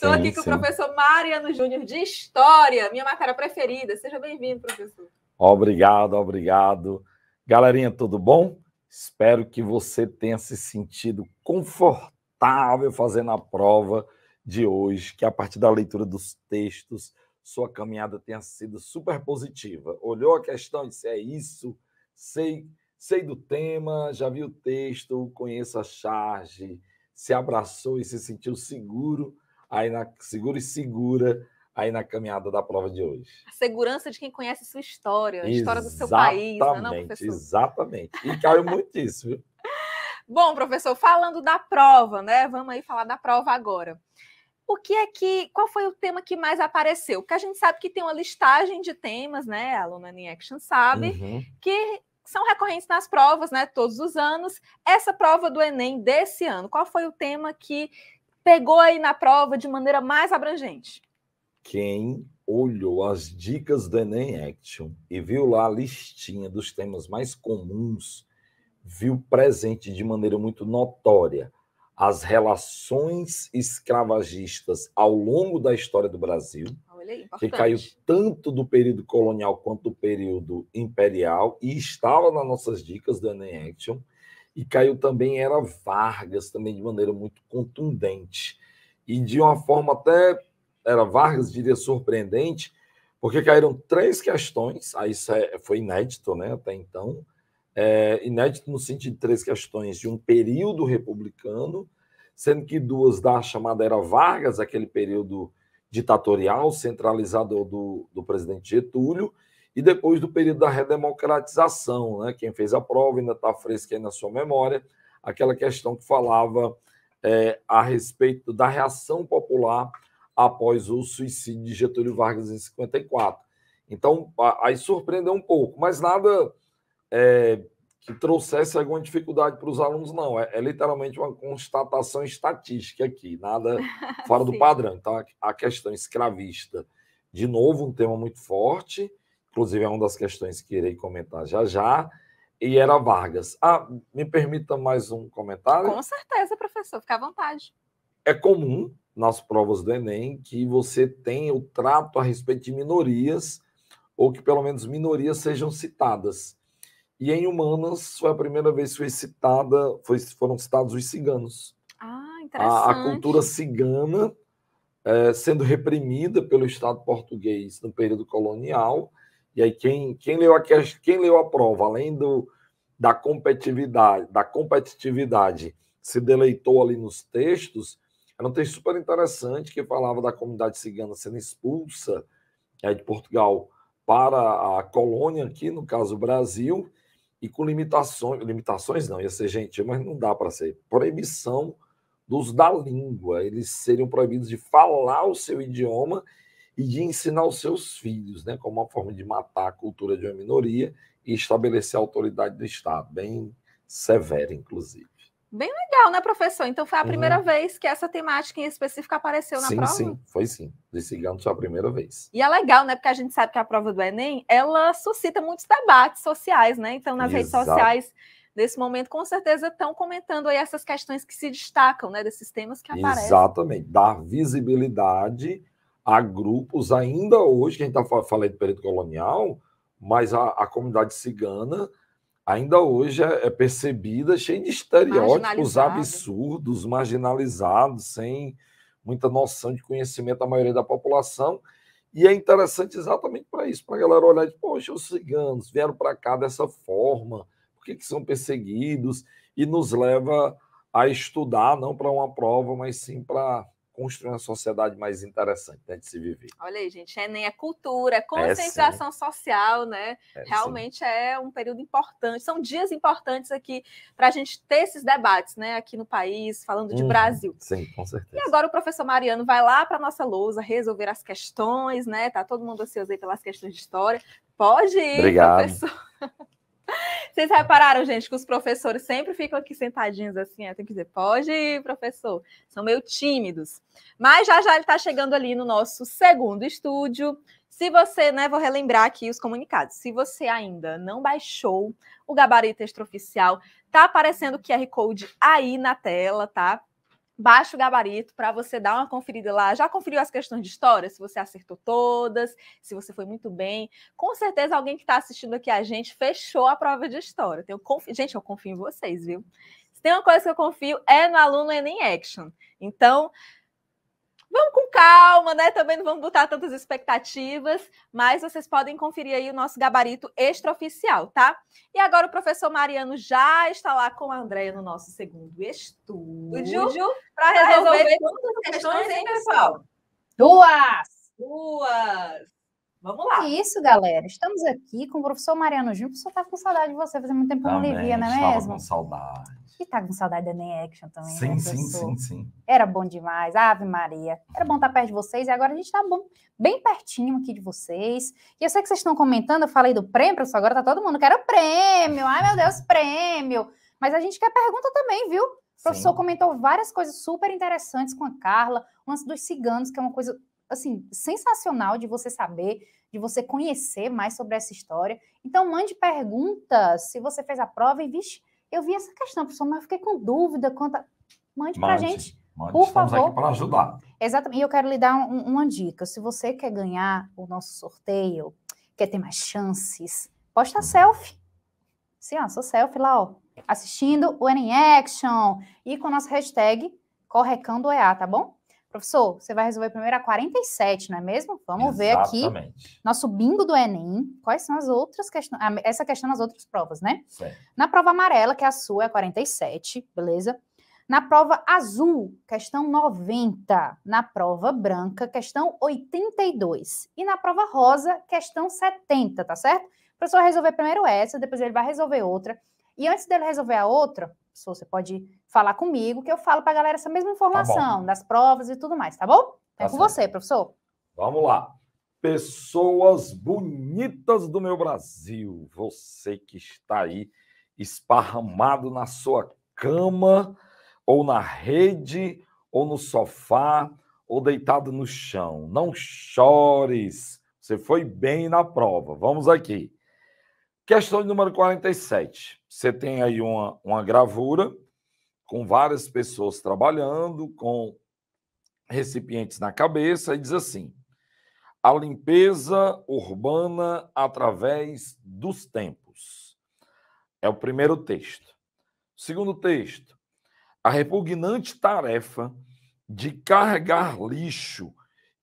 Estou aqui com o professor Mariano Júnior de História, minha matéria preferida. Seja bem-vindo, professor. Obrigado, obrigado. Galerinha, tudo bom? Espero que você tenha se sentido confortável fazendo a prova de hoje, que a partir da leitura dos textos, sua caminhada tenha sido super positiva. Olhou a questão e disse: é isso, sei, sei do tema, já vi o texto, conheço a charge, se abraçou e se sentiu seguro aí na segura e segura aí na caminhada da prova de hoje. A segurança de quem conhece sua história, a história do seu país, né, não, é não professor? Exatamente. E caiu muito isso, Bom, professor, falando da prova, né? Vamos aí falar da prova agora. O que é que. Qual foi o tema que mais apareceu? Porque a gente sabe que tem uma listagem de temas, né? A aluna em Action sabe, uhum. que são recorrentes nas provas, né? Todos os anos. Essa prova do Enem desse ano, qual foi o tema que pegou aí na prova de maneira mais abrangente? Quem olhou as dicas do Enem Action e viu lá a listinha dos temas mais comuns, viu presente de maneira muito notória as relações escravagistas ao longo da história do Brasil, ah, Olha, que caiu tanto do período colonial quanto do período imperial, e estava nas nossas dicas do Enem Action e caiu também era Vargas, também de maneira muito contundente. E de uma forma até, era Vargas, diria, surpreendente, porque caíram três questões, aí isso é, foi inédito né, até então, é, inédito no sentido de três questões de um período republicano, sendo que duas da chamada era Vargas, aquele período ditatorial, centralizado do, do presidente Getúlio, e depois do período da redemocratização, né? Quem fez a prova ainda está fresca aí na sua memória, aquela questão que falava é, a respeito da reação popular após o suicídio de Getúlio Vargas em 54. Então, aí surpreendeu um pouco, mas nada é, que trouxesse alguma dificuldade para os alunos, não. É, é, literalmente uma constatação estatística aqui, nada fora do padrão. Então, a questão escravista, de novo, um tema muito forte, Inclusive, é uma das questões que irei comentar já já. E era Vargas. Ah, me permita mais um comentário? Com certeza, professor, fica à vontade. É comum nas provas do Enem que você tenha o trato a respeito de minorias, ou que pelo menos minorias sejam citadas. E em humanas foi a primeira vez que foi citada, foi, foram citados os ciganos. Ah, interessante. A, a cultura cigana é, sendo reprimida pelo Estado português no período colonial e aí, quem, quem, leu, a, quem leu a prova, além do, da competitividade, da competitividade, se deleitou ali nos textos, era um texto super interessante que falava da comunidade cigana sendo expulsa é, de Portugal para a colônia aqui, no caso Brasil, e com limitações, limitações não, ia ser gente, mas não dá para ser, proibição dos da língua, eles seriam proibidos de falar o seu idioma e de ensinar os seus filhos, né, como uma forma de matar a cultura de uma minoria e estabelecer a autoridade do Estado, bem severa, inclusive. Bem legal, né, professor? Então foi a uhum. primeira uhum. vez que essa temática em específico apareceu na sim, prova? Sim, sim, foi sim. desse cigano foi a primeira vez. E é legal, né, porque a gente sabe que a prova do Enem, ela suscita muitos debates sociais, né? Então nas Exato. redes sociais, nesse momento, com certeza estão comentando aí essas questões que se destacam, né, desses temas que aparecem. Exatamente, dar visibilidade Há grupos ainda hoje, que a gente está falando de período colonial, mas a, a comunidade cigana ainda hoje é, é percebida cheia de estereótipos absurdos, marginalizados, sem muita noção de conhecimento da maioria da população. E é interessante exatamente para isso, para a galera olhar de, poxa, os ciganos vieram para cá dessa forma, por que, que são perseguidos? E nos leva a estudar, não para uma prova, mas sim para construir uma sociedade mais interessante né, de se viver. Olha aí, gente, Enem é cultura, é, é conscientização é, social, né? É, Realmente sim. é um período importante, são dias importantes aqui para a gente ter esses debates, né? Aqui no país, falando de hum, Brasil. Sim, com certeza. E agora o professor Mariano vai lá para nossa lousa resolver as questões, né? Tá todo mundo ansioso aí pelas questões de história. Pode ir, Obrigado. professor. Vocês repararam, gente, que os professores sempre ficam aqui sentadinhos assim, tem que dizer, pode ir, professor. São meio tímidos. Mas já já ele está chegando ali no nosso segundo estúdio. Se você, né, vou relembrar aqui os comunicados. Se você ainda não baixou o gabarito extraoficial, tá aparecendo o QR Code aí na tela, tá? baixo gabarito para você dar uma conferida lá. Já conferiu as questões de história? Se você acertou todas, se você foi muito bem. Com certeza alguém que está assistindo aqui a gente fechou a prova de história. Tenho confi, Gente, eu confio em vocês, viu? Se tem uma coisa que eu confio é no aluno Enem Action. Então, Vamos com calma, né? Também não vamos botar tantas expectativas, mas vocês podem conferir aí o nosso gabarito extraoficial, tá? E agora o professor Mariano já está lá com a Andréia no nosso segundo estúdio para resolver, resolver as questões, hein, pessoal? Duas! Duas! Vamos lá. É isso, galera. Estamos aqui com o professor Mariano Júnior. O professor estava tá com saudade de você, fazia muito tempo que não lhe via, não é mesmo? Estava com saudade. E tá com saudade da nem Action também. Sim, né, sim, sim, sim. Era bom demais. Ave Maria. Era bom estar perto de vocês e agora a gente tá bom, bem pertinho aqui de vocês. E eu sei que vocês estão comentando, eu falei do prêmio, professor, agora tá todo mundo, quero prêmio. Ai, meu Deus, prêmio. Mas a gente quer pergunta também, viu? O professor Sim. comentou várias coisas super interessantes com a Carla, umas dos ciganos, que é uma coisa assim sensacional de você saber, de você conhecer mais sobre essa história. Então mande perguntas se você fez a prova e vixe, eu vi essa questão, professor, mas eu fiquei com dúvida quanto. A... Mande para a gente, mande. por Estamos favor. para ajudar. Exatamente. E eu quero lhe dar um, uma dica. Se você quer ganhar o nosso sorteio, quer ter mais chances, posta uhum. selfie. Sim, ó, sua selfie lá, ó. Assistindo o N Action e com a nossa hashtag Correcando EA, tá bom? Professor, você vai resolver primeiro a 47, não é mesmo? Vamos Exatamente. ver aqui nosso bingo do Enem. Quais são as outras questões? Essa questão nas outras provas, né? Certo. Na prova amarela, que é a sua, é a 47, beleza? Na prova azul, questão 90. Na prova branca, questão 82. E na prova rosa, questão 70, tá certo? O professor vai resolver primeiro essa, depois ele vai resolver outra. E antes dele resolver a outra, professor, você pode falar comigo, que eu falo para a galera essa mesma tá informação, tá das provas e tudo mais, tá bom? É tá é com certo. você, professor. Vamos lá. Pessoas bonitas do meu Brasil, você que está aí esparramado na sua cama, ou na rede, ou no sofá, ou deitado no chão. Não chores. Você foi bem na prova. Vamos aqui. Questão de número 47. Você tem aí uma, uma gravura com várias pessoas trabalhando, com recipientes na cabeça, e diz assim: a limpeza urbana através dos tempos. É o primeiro texto. Segundo texto, a repugnante tarefa de carregar lixo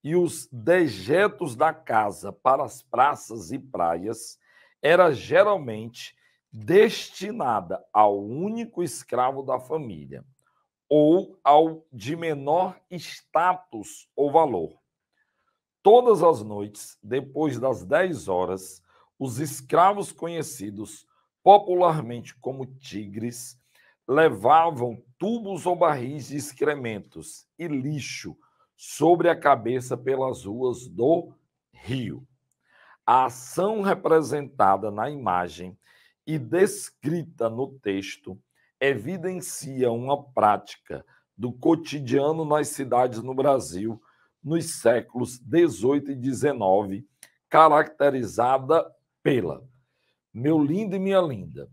e os dejetos da casa para as praças e praias era geralmente destinada ao único escravo da família ou ao de menor status ou valor. Todas as noites, depois das 10 horas, os escravos conhecidos popularmente como tigres levavam tubos ou barris de excrementos e lixo sobre a cabeça pelas ruas do Rio. A ação representada na imagem e descrita no texto evidencia uma prática do cotidiano nas cidades no Brasil nos séculos 18 e 19, caracterizada pela meu lindo e minha linda,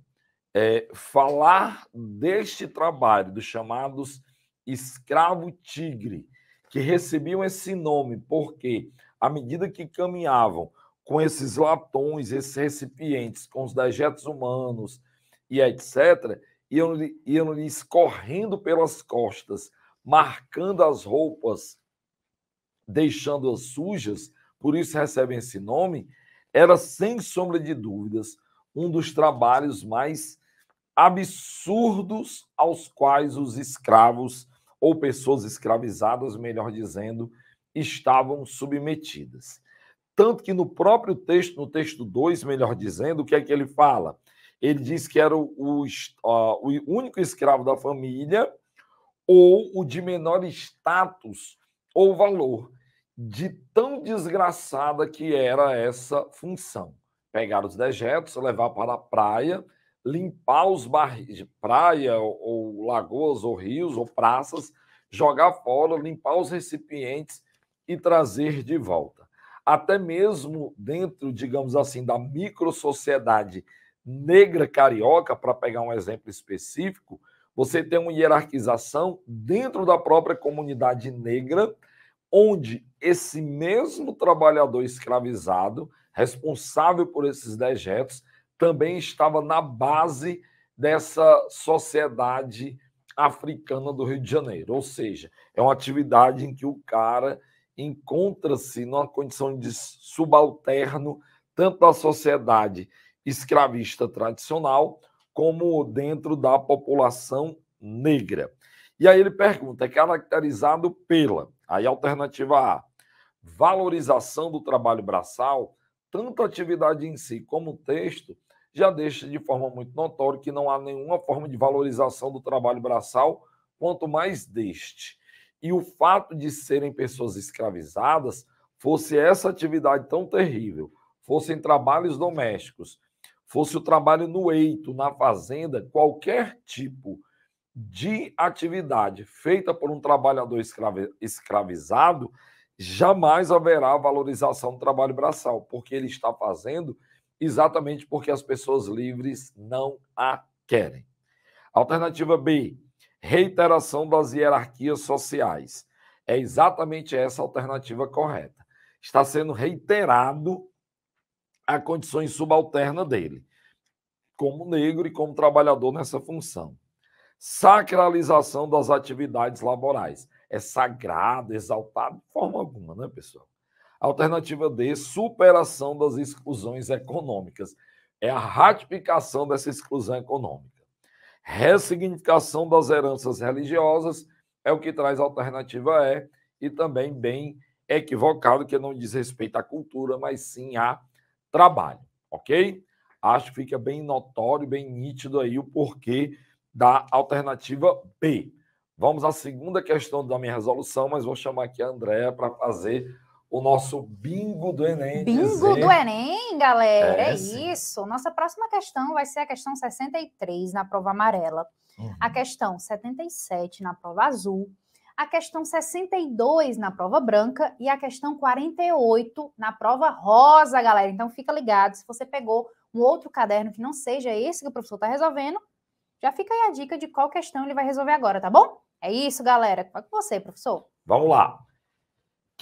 é, falar deste trabalho dos chamados escravo tigre, que recebiam esse nome porque à medida que caminhavam com esses latões, esses recipientes, com os dejetos humanos e etc., iam, iam lhe escorrendo pelas costas, marcando as roupas, deixando-as sujas, por isso recebem esse nome, era, sem sombra de dúvidas, um dos trabalhos mais absurdos aos quais os escravos, ou pessoas escravizadas, melhor dizendo, estavam submetidas. Tanto que no próprio texto, no texto 2, melhor dizendo, o que é que ele fala? Ele diz que era o, o, o único escravo da família ou o de menor status ou valor, de tão desgraçada que era essa função. Pegar os dejetos, levar para a praia, limpar os barris, praia ou lagoas ou rios ou praças, jogar fora, limpar os recipientes e trazer de volta até mesmo dentro, digamos assim, da microsociedade negra carioca, para pegar um exemplo específico, você tem uma hierarquização dentro da própria comunidade negra, onde esse mesmo trabalhador escravizado, responsável por esses dejetos, também estava na base dessa sociedade africana do Rio de Janeiro. Ou seja, é uma atividade em que o cara encontra-se numa condição de subalterno tanto à sociedade escravista tradicional como dentro da população negra. E aí ele pergunta: é caracterizado pela, aí alternativa A, valorização do trabalho braçal, tanto a atividade em si como o texto já deixa de forma muito notória que não há nenhuma forma de valorização do trabalho braçal, quanto mais deste e o fato de serem pessoas escravizadas fosse essa atividade tão terrível, fossem trabalhos domésticos, fosse o trabalho no eito, na fazenda, qualquer tipo de atividade feita por um trabalhador escravizado, jamais haverá valorização do trabalho braçal, porque ele está fazendo exatamente porque as pessoas livres não a querem. Alternativa B, reiteração das hierarquias sociais. É exatamente essa a alternativa correta. Está sendo reiterado a condições subalterna dele, como negro e como trabalhador nessa função. Sacralização das atividades laborais. É sagrado, exaltado, de forma alguma, né, pessoal? Alternativa D, superação das exclusões econômicas. É a ratificação dessa exclusão econômica ressignificação das heranças religiosas, é o que traz alternativa E, e também bem equivocado, que não diz respeito à cultura, mas sim a trabalho, ok? Acho que fica bem notório, bem nítido aí o porquê da alternativa B. Vamos à segunda questão da minha resolução, mas vou chamar aqui a Andréa para fazer o nosso bingo do Enem. Bingo dizer... do Enem, galera, é, é isso. Nossa próxima questão vai ser a questão 63 na prova amarela, uhum. a questão 77 na prova azul, a questão 62 na prova branca e a questão 48 na prova rosa, galera. Então fica ligado, se você pegou um outro caderno que não seja esse que o professor está resolvendo, já fica aí a dica de qual questão ele vai resolver agora, tá bom? É isso, galera. Vai com você, professor. Vamos lá.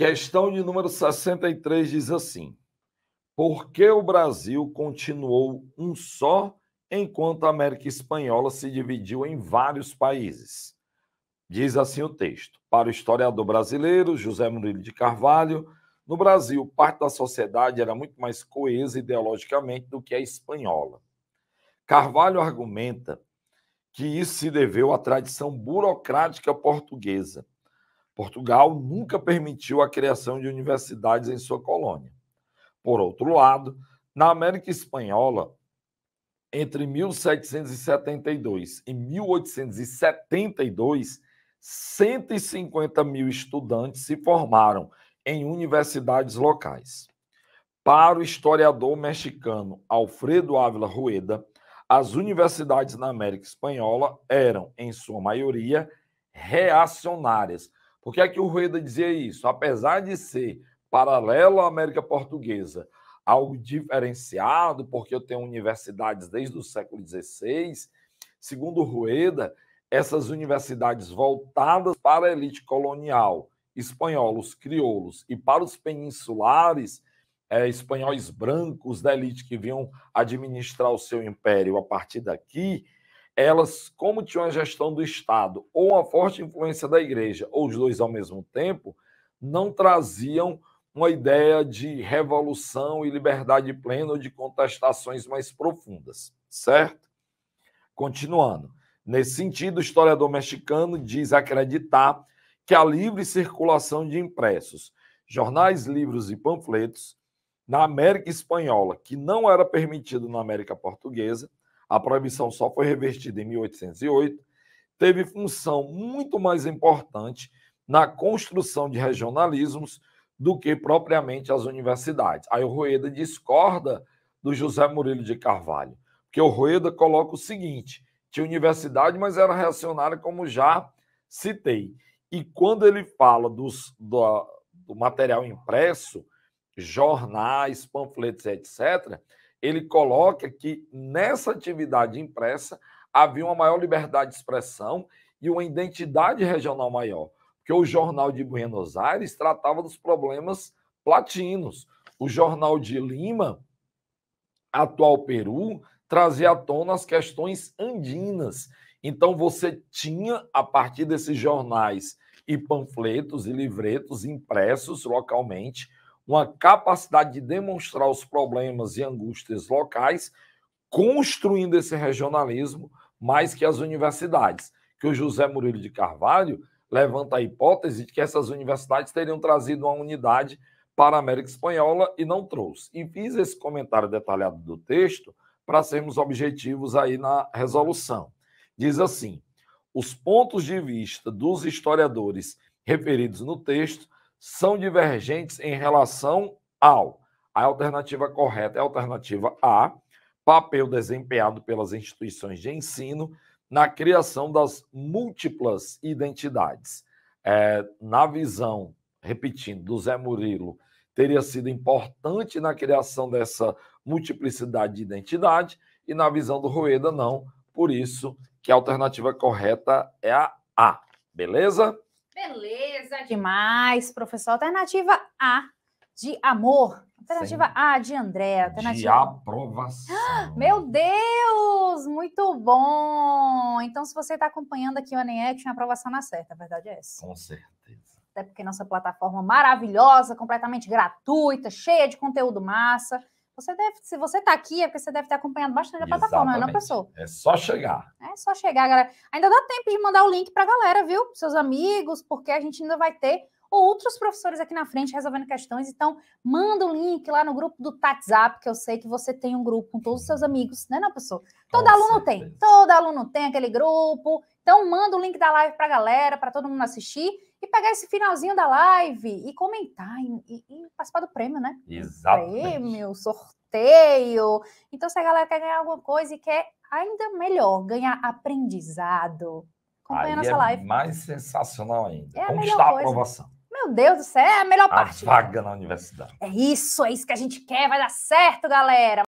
Questão de número 63 diz assim: Por que o Brasil continuou um só enquanto a América Espanhola se dividiu em vários países? Diz assim o texto. Para o historiador brasileiro José Murilo de Carvalho, no Brasil, parte da sociedade era muito mais coesa ideologicamente do que a espanhola. Carvalho argumenta que isso se deveu à tradição burocrática portuguesa Portugal nunca permitiu a criação de universidades em sua colônia. Por outro lado, na América Espanhola, entre 1772 e 1872, 150 mil estudantes se formaram em universidades locais. Para o historiador mexicano Alfredo Ávila Rueda, as universidades na América Espanhola eram, em sua maioria, reacionárias, por que é que o Rueda dizia isso? Apesar de ser paralelo à América Portuguesa, algo diferenciado, porque eu tenho universidades desde o século XVI, segundo Rueda, essas universidades voltadas para a elite colonial, espanholos, crioulos, e para os peninsulares, é, espanhóis brancos da elite que vinham administrar o seu império a partir daqui, elas, como tinham a gestão do Estado ou a forte influência da igreja, ou os dois ao mesmo tempo, não traziam uma ideia de revolução e liberdade plena ou de contestações mais profundas, certo? Continuando. Nesse sentido, o historiador mexicano diz acreditar que a livre circulação de impressos, jornais, livros e panfletos na América Espanhola, que não era permitido na América Portuguesa, a proibição só foi revertida em 1808. Teve função muito mais importante na construção de regionalismos do que propriamente as universidades. Aí o Rueda discorda do José Murilo de Carvalho, porque o Rueda coloca o seguinte: tinha universidade, mas era reacionária, como já citei. E quando ele fala dos, do, do material impresso, jornais, panfletos, etc., ele coloca que nessa atividade impressa havia uma maior liberdade de expressão e uma identidade regional maior, porque o Jornal de Buenos Aires tratava dos problemas platinos. O Jornal de Lima, atual Peru, trazia à tona as questões andinas. Então você tinha, a partir desses jornais e panfletos e livretos impressos localmente, uma capacidade de demonstrar os problemas e angústias locais, construindo esse regionalismo mais que as universidades. Que o José Murilo de Carvalho levanta a hipótese de que essas universidades teriam trazido uma unidade para a América Espanhola e não trouxe. E fiz esse comentário detalhado do texto para sermos objetivos aí na resolução. Diz assim: os pontos de vista dos historiadores referidos no texto são divergentes em relação ao. A alternativa correta é a alternativa A, papel desempenhado pelas instituições de ensino na criação das múltiplas identidades. É, na visão, repetindo, do Zé Murilo, teria sido importante na criação dessa multiplicidade de identidade, e na visão do Rueda, não. Por isso que a alternativa correta é a A. Beleza? Beleza demais, professor. Alternativa A de amor. Alternativa A de André. Alternativa... De aprovação. Meu Deus! Muito bom! Então, se você está acompanhando aqui o Anem a aprovação na certa, a verdade é essa. Com certeza. Até porque nossa plataforma maravilhosa, completamente gratuita, cheia de conteúdo massa. Você deve, se você está aqui, é porque você deve ter acompanhado bastante a plataforma, né, não é, professor? É só chegar. É só chegar, galera. Ainda dá tempo de mandar o link para a galera, viu? seus amigos, porque a gente ainda vai ter outros professores aqui na frente resolvendo questões. Então, manda o link lá no grupo do WhatsApp, que eu sei que você tem um grupo com todos os seus amigos, né, não, pessoa? Todo com aluno certeza. tem. Todo aluno tem aquele grupo. Então, manda o link da live para a galera, para todo mundo assistir e pegar esse finalzinho da live e comentar e, e, e participar do prêmio, né? Exato. Prêmio, sorteio. Então, se a galera quer ganhar alguma coisa e quer ainda melhor, ganhar aprendizado, acompanha Aí nossa é live. Mais sensacional ainda. É Conquistar a, a aprovação. Meu Deus do céu, é a melhor a parte. vaga na universidade. É isso, é isso que a gente quer, vai dar certo, galera.